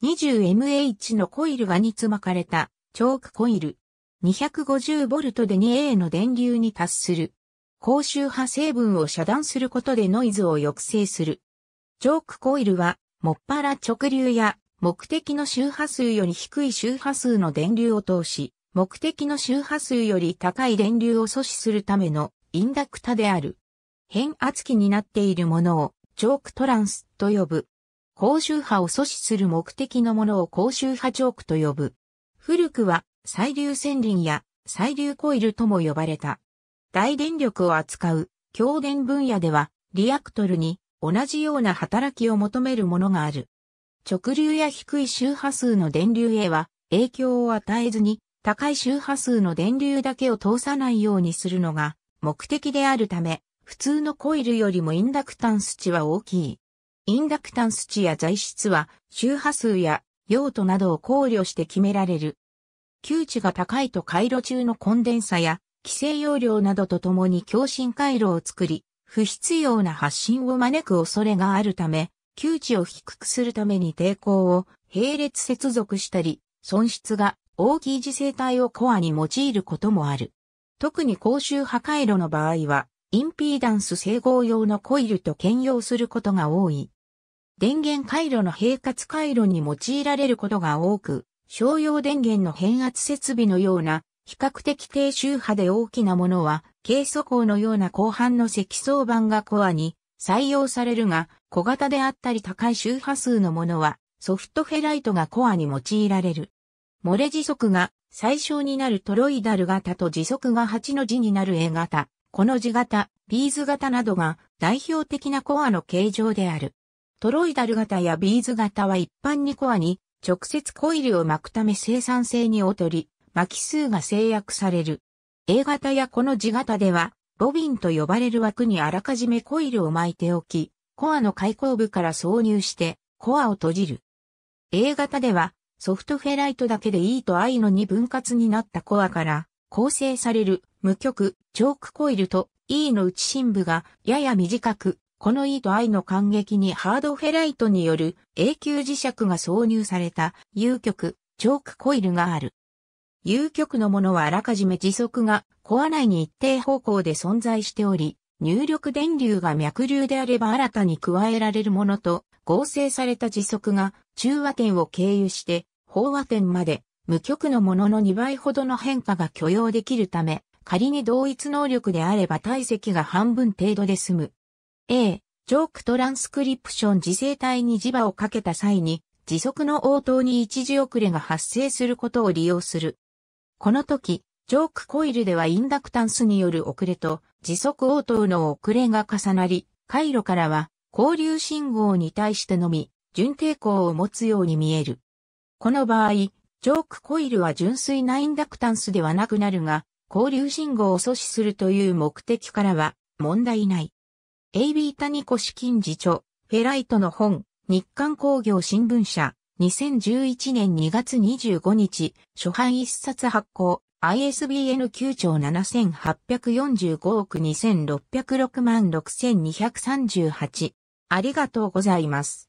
20MH のコイルがにつまかれたチョークコイル。250V で 2A の電流に達する。高周波成分を遮断することでノイズを抑制する。チョークコイルは、もっぱら直流や目的の周波数より低い周波数の電流を通し、目的の周波数より高い電流を阻止するためのインダクタである。変圧器になっているものをチョークトランスと呼ぶ。高周波を阻止する目的のものを高周波チョークと呼ぶ。古くは、細流線輪や細流コイルとも呼ばれた。大電力を扱う、強電分野では、リアクトルに同じような働きを求めるものがある。直流や低い周波数の電流へは影響を与えずに高い周波数の電流だけを通さないようにするのが目的であるため、普通のコイルよりもインダクタンス値は大きい。インダクタンス値や材質は周波数や用途などを考慮して決められる。窮地が高いと回路中のコンデンサや規制容量などとともに共振回路を作り、不必要な発信を招く恐れがあるため、窮地を低くするために抵抗を並列接続したり、損失が大きい磁性体をコアに用いることもある。特に高周波回路の場合は、インピーダンス整合用のコイルと兼用することが多い。電源回路の平滑回路に用いられることが多く、商用電源の変圧設備のような比較的低周波で大きなものは、軽素鋼のような後半の積層板がコアに採用されるが、小型であったり高い周波数のものは、ソフトフェライトがコアに用いられる。漏れ時速が最小になるトロイダル型と時速が8の字になる A 型、この字型、ビーズ型などが代表的なコアの形状である。トロイダル型やビーズ型は一般にコアに直接コイルを巻くため生産性に劣り、巻き数が制約される。A 型やこの字型では、ボビンと呼ばれる枠にあらかじめコイルを巻いておき、コアの開口部から挿入して、コアを閉じる。A 型では、ソフトフェライトだけで E と I の2分割になったコアから、構成される無極、チョークコイルと E の内心部がやや短く、この E と I の感激にハードフェライトによる永久磁石が挿入された U 極、チョークコイルがある。U 極のものはあらかじめ磁束がコア内に一定方向で存在しており、入力電流が脈流であれば新たに加えられるものと合成された磁束が中和点を経由して飽和点まで無極のものの2倍ほどの変化が許容できるため、仮に同一能力であれば体積が半分程度で済む。A、ジョークトランスクリプション自生体に磁場をかけた際に、時速の応答に一時遅れが発生することを利用する。この時、ジョークコイルではインダクタンスによる遅れと時速応答の遅れが重なり、回路からは交流信号に対してのみ、準抵抗を持つように見える。この場合、ジョークコイルは純粋なインダクタンスではなくなるが、交流信号を阻止するという目的からは問題ない。AB 谷越金次書、フェライトの本、日刊工業新聞社、2011年2月25日、初版一冊発行、ISBN 9兆7845億2606万6238。ありがとうございます。